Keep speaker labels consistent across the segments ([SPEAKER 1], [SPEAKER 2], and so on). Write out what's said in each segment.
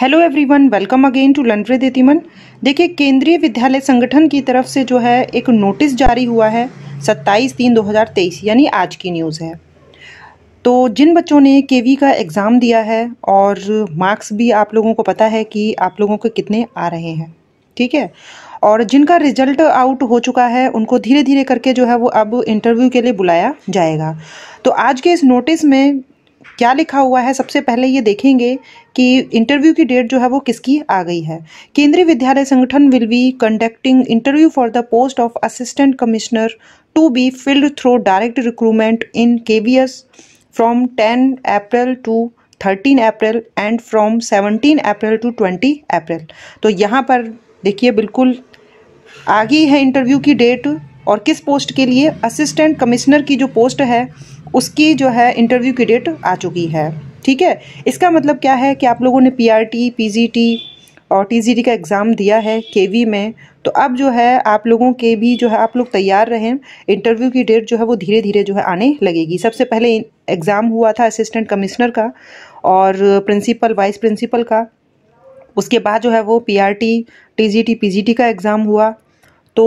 [SPEAKER 1] hello everyone welcome again to लंड्रे देतीमन देखिए केंद्रीय विद्यालय संगठन की तरफ से जो है एक नोटिस जारी हुआ है 27 तीन 2023 यानी आज की न्यूज़ है तो जिन बच्चों ने केवी का एग्ज़ाम दिया है और मार्क्स भी आप लोगों को पता है कि आप लोगों के कितने आ रहे हैं ठीक है और जिनका रिजल्ट आउट हो चुका है उनको धीरे धीरे करके जो है वो अब इंटरव्यू के लिए बुलाया जाएगा तो आज के इस नोटिस में क्या लिखा हुआ है सबसे पहले ये देखेंगे कि इंटरव्यू की डेट जो है वो किसकी आ गई है Kendriya Vidyalaya Sangathan will be conducting interview for the post of assistant commissioner to be filled through direct recruitment in के from ten April to thirteen April and from seventeen April to twenty April तो यहाँ पर देखिए बिल्कुल आगे है इंटरव्यू की date और किस पोस्ट के लिए असिस्टेंट कमिश्नर की जो पोस्ट है उसकी जो है इंटरव्यू की डेट आ चुकी है ठीक है इसका मतलब क्या है कि आप लोगों ने P R T P G T और टी जी टी का एग्ज़ाम दिया है के वी में तो अब जो है आप लोगों के भी जो है आप लोग तैयार रहें इंटरव्यू की डेट जो है वो धीरे धीरे जो है आने लगेगी सबसे पहले एग्ज़ाम हुआ था असिस्टेंट कमिश्नर का और प्रिंसिपल वाइस प्रिंसिपल का उसके बाद जो है वो P R T T G T P G T का एग्ज़ाम हुआ तो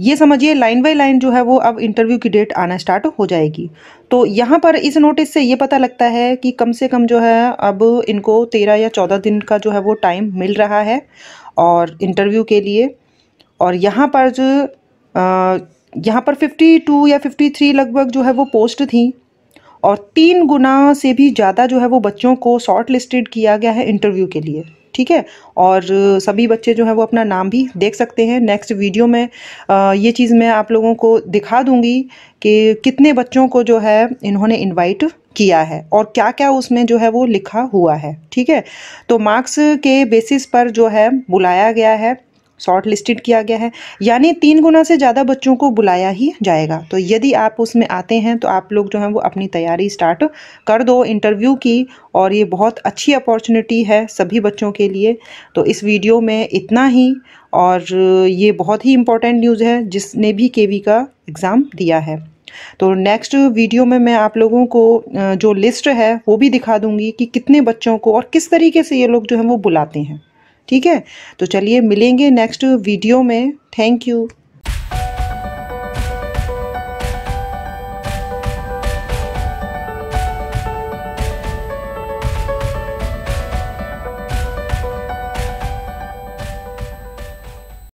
[SPEAKER 1] ये समझिए लाइन बाई लाइन जो है वो अब इंटरव्यू की डेट आना स्टार्ट हो जाएगी तो यहाँ पर इस नोटिस से ये पता लगता है कि कम से कम जो है अब इनको तेरह या चौदह दिन का जो है वो टाइम मिल रहा है और इंटरव्यू के लिए और यहाँ पर जो यहाँ पर फिफ्टी टू या फिफ्टी थ्री लगभग जो है वो पोस्ट थी और तीन गुना से भी ज़्यादा जो है वो बच्चों को शॉर्ट लिस्टेड किया गया है इंटरव्यू के लिए ठीक है और सभी बच्चे जो हैं वो अपना नाम भी देख सकते हैं नेक्स्ट वीडियो में ये चीज़ मैं आप लोगों को दिखा दूंगी कि कितने बच्चों को जो है इन्होंने इनवाइट किया है और क्या क्या उसमें जो है वो लिखा हुआ है ठीक है तो मार्क्स के बेसिस पर जो है बुलाया गया है शॉर्ट लिस्टेड किया गया है यानी तीन गुना से ज़्यादा बच्चों को बुलाया ही जाएगा तो यदि आप उसमें आते हैं तो आप लोग जो हैं वो अपनी तैयारी स्टार्ट कर दो इंटरव्यू की और ये बहुत अच्छी अपॉर्चुनिटी है सभी बच्चों के लिए तो इस वीडियो में इतना ही और ये बहुत ही इम्पोर्टेंट न्यूज़ है जिसने भी के का एग्ज़ाम दिया है तो नेक्स्ट वीडियो में मैं आप लोगों को जो लिस्ट है वो भी दिखा दूंगी कि कितने बच्चों को और किस तरीके से ये लोग जो हैं वो बुलाते हैं ठीक है तो चलिए मिलेंगे नेक्स्ट वीडियो में थैंक यू